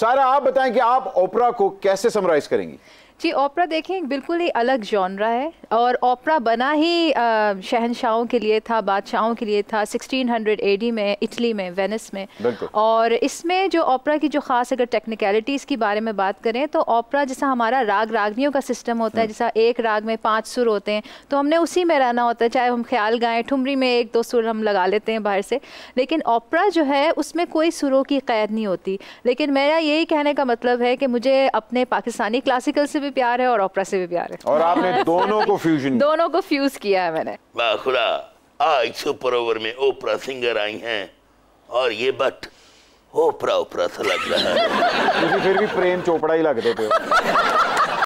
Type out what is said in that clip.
सारा आप बताएं कि आप ओपरा को कैसे समराइज करेंगी जी ओपरा देखें बिल्कुल ही अलग जॉनरा है और ओपरा बना ही शहनशाहों के लिए था बादशाहों के लिए था 1600 एडी में इटली में वेनिस में और इसमें जो ओपरा की जो ख़ास अगर टेक्निकलिटीज़ के बारे में बात करें तो ओपरा जैसा हमारा राग रागनियों का सिस्टम होता है हम्म। जैसा एक राग में पाँच सुर होते हैं तो हमने उसी में रहना होता है चाहे हम ख्याल गाएँ ठुमरी में एक दो सुर हम लगा लेते हैं बाहर से लेकिन ओपरा जो है उसमें कोई सुरों की कैद नहीं होती लेकिन मेरा यही कहने का मतलब है कि मुझे अपने पाकिस्तानी क्लासिकल से भी प्यार है और ओपरा से भी प्यार है और आपने दोनों को फ्यूजन दोनों को फ्यूज किया है मैंने बाखुरा आज सुपर ओवर में ओपरा सिंगर आई हैं और ये बट ओपरा ओपरा सा लग रहा है फिर भी प्रेम चोपड़ा ही लगते थे